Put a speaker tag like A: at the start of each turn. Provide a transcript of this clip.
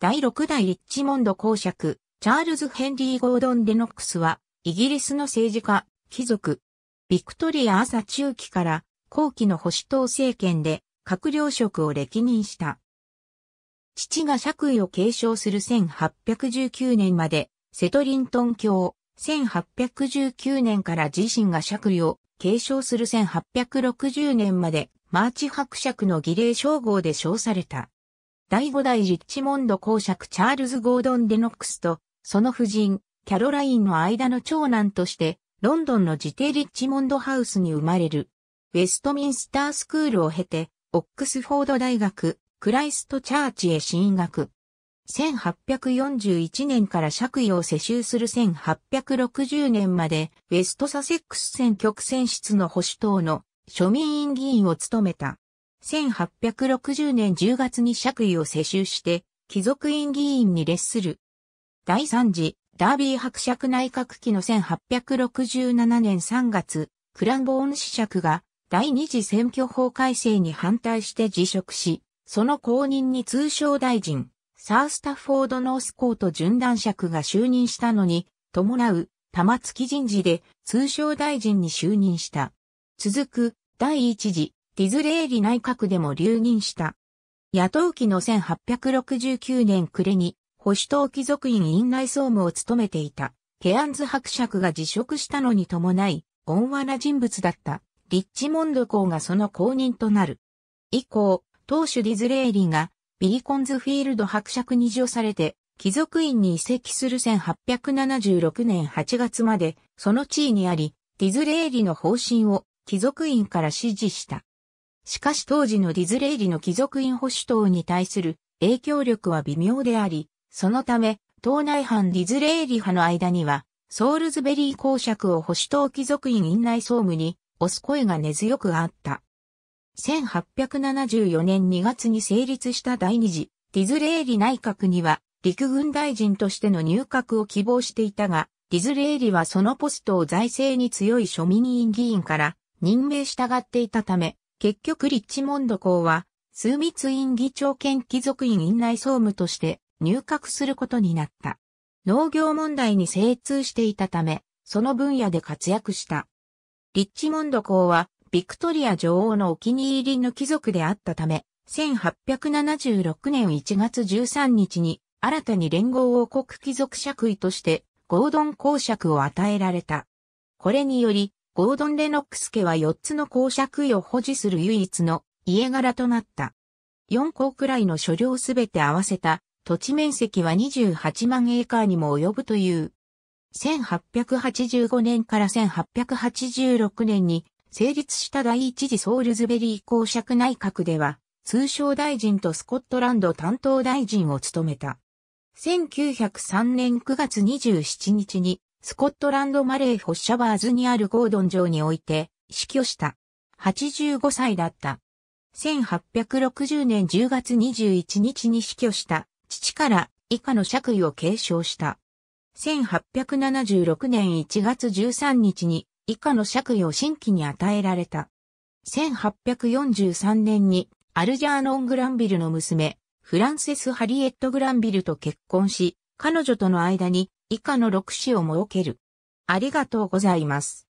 A: 第6代リッチモンド公爵、チャールズ・ヘンリー・ゴードン・デノックスは、イギリスの政治家、貴族、ビクトリア朝中期から後期の保守党政権で閣僚職を歴任した。父が爵位を継承する1819年まで、セトリントン教、1819年から自身が爵位を継承する1860年まで、マーチ伯爵の儀礼称号で称された。第五代リッチモンド公爵チャールズ・ゴードン・デノックスと、その夫人、キャロラインの間の長男として、ロンドンの自邸リッチモンドハウスに生まれる。ウェストミンスタースクールを経て、オックスフォード大学、クライストチャーチへ進学。1841年から爵位を世襲する1860年まで、ウェストサセックス選挙区選出の保守党の庶民院議員を務めた。1860年10月に爵位を世襲して、貴族院議員に列する。第3次、ダービー伯爵内閣期の1867年3月、クランボーン子爵が第2次選挙法改正に反対して辞職し、その後任に通商大臣、サースタフォード・ノースコート準男爵が就任したのに、伴う玉突き人事で通商大臣に就任した。続く、第一次ディズレーリ内閣でも留任した。野党期の1869年暮れに、保守党貴族院院内総務を務めていた、ケアンズ伯爵が辞職したのに伴い、温和な人物だった、リッチモンド公がその後任となる。以降、当主ディズレーリが、ビリコンズフィールド伯爵に除されて、貴族院に移籍する1876年8月まで、その地位にあり、ディズレーリの方針を貴族院から支持した。しかし当時のディズレーリの貴族院保守党に対する影響力は微妙であり、そのため、党内藩ディズレーリ派の間には、ソールズベリー公爵を保守党貴族院院内総務に、押す声が根強くあった。1874年2月に成立した第二次、ディズレーリ内閣には、陸軍大臣としての入閣を希望していたが、ディズレーリはそのポストを財政に強い庶民委員議員から任命したがっていたため、結局リッチモンド校は、枢密院議長兼貴族院院内総務として入閣することになった。農業問題に精通していたため、その分野で活躍した。リッチモンド公は、ビクトリア女王のお気に入りの貴族であったため、1876年1月13日に、新たに連合王国貴族爵位として、ゴードン公爵を与えられた。これにより、ゴードン・レノックス家は4つの公爵位を保持する唯一の家柄となった。4校くらいの所領すべて合わせた土地面積は28万エーカーにも及ぶという。1885年から1886年に成立した第一次ソウルズベリー公爵内閣では、通商大臣とスコットランド担当大臣を務めた。1903年9月27日にスコットランドマレー・ホッシャワーズにあるゴードン城において死去した。85歳だった。1860年10月21日に死去した。父から以下の爵位を継承した。1876年1月13日に以下の爵位を新規に与えられた。1843年にアルジャーノン・グランビルの娘、フランセス・ハリエット・グランビルと結婚し、彼女との間に以下の6子を設ける。ありがとうございます。